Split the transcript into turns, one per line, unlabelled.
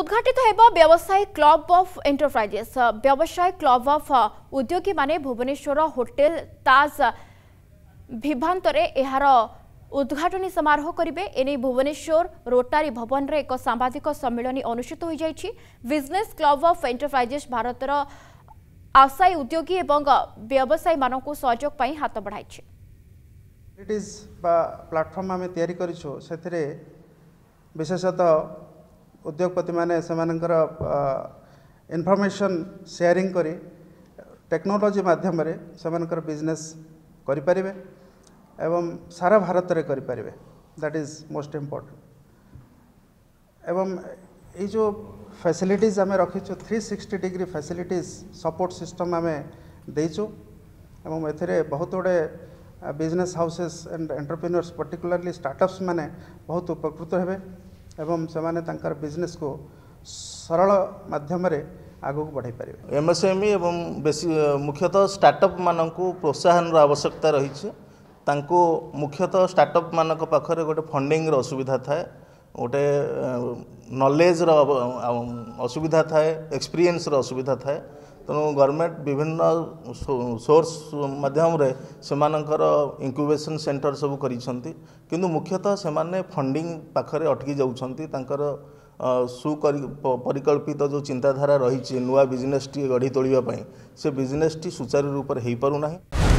উদ্ঘাটিত হব ব্যবসায়ী club of এন্টরপ্রাইজেস ব্যবসায়ী ক্লব অফ উদ্যোগী মানে ভুবনেশ্বর হোটেল তাজ ভিভান্তরে এর উদ্ঘাটনী সমারোহ করবে এনে ভুবনেশ্বর রোটারি ভবনের এক সাংবাদিক সম্মিলনী অনুষ্ঠিত হয়ে যাই বিজনেস ক্লব অফ এন্টরপ্রাইজেস ভারতর আশায়ী উদ্যোগী এবং ব্যবসায়ী মানুষ সহযোগ পাই হাত বড়াইছে
বা প্ল্যাটফর্ম আমি তৈরি করছু সে বিশেষত ଉଦ୍ୟୋଗପତିମାନେ ସେମାନଙ୍କର ଇନଫର୍ମେସନ୍ ସେୟାରିଂ କରି ଟେକ୍ନୋଲୋଜି ମାଧ୍ୟମରେ ସେମାନଙ୍କର ବିଜନେସ୍ କରିପାରିବେ ଏବଂ ସାରା ଭାରତରେ କରିପାରିବେ ଦ୍ୟାଟ୍ ଇଜ୍ ମୋଷ୍ଟ ଇମ୍ପୋର୍ଟାଣ୍ଟ ଏବଂ ଏଇ ଯେଉଁ ଫ୍ୟାସିଲିଟିଜ୍ ଆମେ ରଖିଛୁ three sixty degree facilities support system ଆମେ ଦେଇଛୁ ଏବଂ ଏଥିରେ ବହୁତ ଗୁଡ଼ିଏ business houses and entrepreneurs particularly startups ମାନେ ବହୁତ ଉପକୃତ ହେବେ ଏବଂ ସେମାନେ ତାଙ୍କର ବିଜନେସ୍କୁ ସରଳ ମାଧ୍ୟମରେ ଆଗକୁ ବଢ଼ାଇ ପାରିବେ
ଏମ୍ଏସ୍ଏମ୍ଇ ଏବଂ ବେଶୀ ମୁଖ୍ୟତଃ ଷ୍ଟାର୍ଟଅପ୍ମାନଙ୍କୁ ପ୍ରୋତ୍ସାହନର ଆବଶ୍ୟକତା ରହିଛି ତାଙ୍କୁ ମୁଖ୍ୟତଃ ଷ୍ଟାର୍ଟଅପ୍ମାନଙ୍କ ପାଖରେ ଗୋଟେ ଫଣ୍ଡିଙ୍ଗର ଅସୁବିଧା ଥାଏ ଗୋଟେ ନଲେଜର ଅସୁବିଧା ଥାଏ ଏକ୍ସପିରିଏନ୍ସର ଅସୁବିଧା ଥାଏ ତେଣୁ ଗଭର୍ଣ୍ଣମେଣ୍ଟ ବିଭିନ୍ନ ସୋର୍ସ ମାଧ୍ୟମରେ ସେମାନଙ୍କର ଇନକ୍ୟୁବେସନ୍ ସେଣ୍ଟର ସବୁ କରିଛନ୍ତି କିନ୍ତୁ ମୁଖ୍ୟତଃ ସେମାନେ ଫଣ୍ଡିଂ ପାଖରେ ଅଟକି ଯାଉଛନ୍ତି ତାଙ୍କର ସୁପରି ପରିକଳ୍ପିତ ଯେଉଁ ଚିନ୍ତାଧାରା ରହିଛି ନୂଆ ବିଜନେସ୍ଟି ଗଢ଼ି ତୋଳିବା ପାଇଁ ସେ ବିଜନେସ୍ଟି ସୁଚାରୁ ରୂପରେ ହୋଇପାରୁନାହିଁ